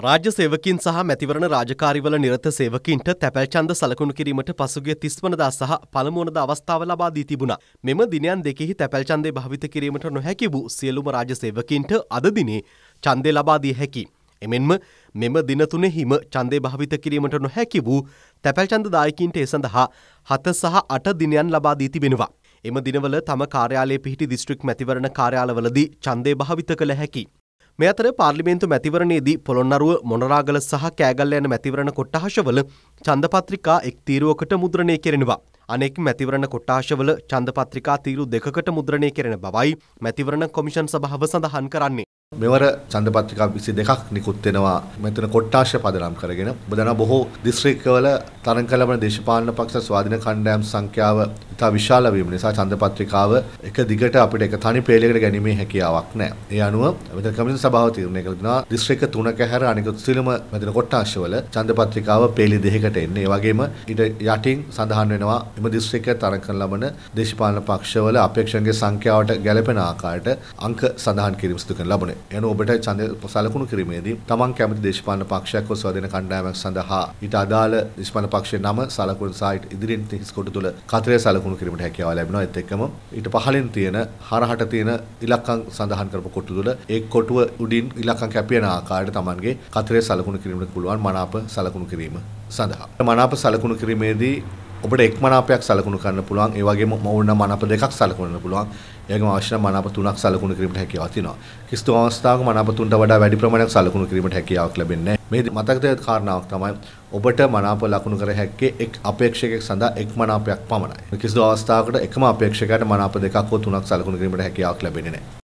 රාජ්‍ය සේවකින් සහ මැතිවරණ රාජකාරිවල නිරත සේවකින්ට තැපැල් ඡන්ද සලකුණු කිරීමට පසුගිය 30 වනදා සහ පළමු වනදා අවස්ථාව ලබා දී තිබුණා. මෙම දිනයන් දෙකෙහි තැපැල් ඡන්දේ භාවිත කිරීමට නොහැකි වූ සියලුම රාජ්‍ය සේවකින්ට අද දිනේ ඡන්දේ ලබා දිය හැකි. එමෙන්ම මෙම දින තුනෙහිම ඡන්දේ භාවිත කිරීමට නොහැකි වූ තැපැල් ඡන්ද දායකින්ට ඒ සඳහා 7 සහ 8 දිනයන් ලබා දී තිබෙනවා. එම දිනවල තම කාර්යාලයේ පිහිටි දිස්ත්‍රික් මැතිවරණ කාර්යාලවලදී ඡන්දේ භාවිත කළ හැකි. මේ අතර පාර්ලිමේන්තු මැතිවරණයේදී පොළොන්නරුව මොනරාගල සහ කෑගල්ල යන මැතිවරණ කොට්ටහසවල ඡන්දපත්‍රිකා එක් තීරුවකට මුද්‍රණය කෙරෙනවා. අනෙක් මැතිවරණ කොට්ටාශවල ඡන්දපත්‍රිකා තීරු දෙකකට මුද්‍රණය කෙරෙන බවයි මැතිවරණ කොමිෂන් සභාව සඳහන් කරන්නේ. මෙවර චන්දපත්‍රිකා විසි දෙකක් නිකුත් වෙනවා මෙතන කොට්ටාශය පදනම් කරගෙන බදන බොහෝ දිස්ත්‍රික්කවල තරන් කලබන දේශපාලන පක්ෂ ස්වාධින කණ්ඩෑම් සංඛ්‍යාව ඉතා විශාල වීම නිසා චන්දපත්‍රිකාව එක දිගට අපිට එක තනි පේලයකට ගැනීමේ හැකියාවක් නැහැ. ඒ අනුව මෙතන කමිටු සභාව තීරණය කළ දෙනවා දිස්ත්‍රික්ක 3ක හැර අනිකුත් සියලුම මෙතන කොට්ටාංශවල චන්දපත්‍රිකාව පේලි දෙකකට එන්නේ. ඒ වගේම ඊට යටින් සඳහන් වෙනවා එම දිස්ත්‍රික්ක තරකන ලබන දේශපාලන පක්ෂවල අපේක්ෂකගේ සංඛ්‍යාවට ගැළපෙන ආකාරයට අංක සඳහන් කිරීම සිදු කරන ලබන්නේ. එනු ඔබට ඡන්දය සලකුණු කිරීමේදී තමන් කැමති දේශපාලන පක්ෂයක් ඔස්වා දෙන කණ්ඩායමක් සඳහා ඊට අදාළ දේශපාලන පක්ෂයේ නම සලකුණු සහ ඉදිරියෙන් හිස්කොට තුල කතරේ සලකුණු දකුණු කිරීමට හැකියාව ලැබෙනවා ඒත් එක්කම ඊට පහළින් තියෙන හරහට තියෙන ඉලක්කම් සඳහන් කරපු කොටු තුළ ඒ කොටුව උඩින් ඉලක්කම් කැපියන ආකාරයට Tamanගේ කතරේ සලකුණු කිරීමට පුළුවන් මනාප සලකුණු කිරීම සඳහා මනාප සලකුණු කිරීමේදී ඔබට එක්මනාපයක් සලකුණු කරන්න පුළුවන් ඒ වගේම ඕනනම් මනාප දෙකක් සලකුණු පුළුවන් ඒ වගේම අවශ්‍ය නම් මනාප තුනක් සලකුණු කිරීමට හැකියාව තියෙනවා කිසිදු අවස්ථාවක මනාප තුනට වඩා වැඩි ප්‍රමාණයක් සලකුණු කිරීමට හැකියාවක් ලැබෙන්නේ මේ මතක තියාගන්න කාරණාවක් තමයි ඔබට මනාප ලකුණු කර හැක්කේ එක් අපේක්ෂකයෙක් සඳහා එක් මනාපයක් පමණයි කිසිදු අවස්ථාවකට එකම අපේක්ෂකයාට මනාප දෙකක් හෝ තුනක් සලකුණු කිරීමට හැකියාවක් ලැබෙන්නේ නැහැ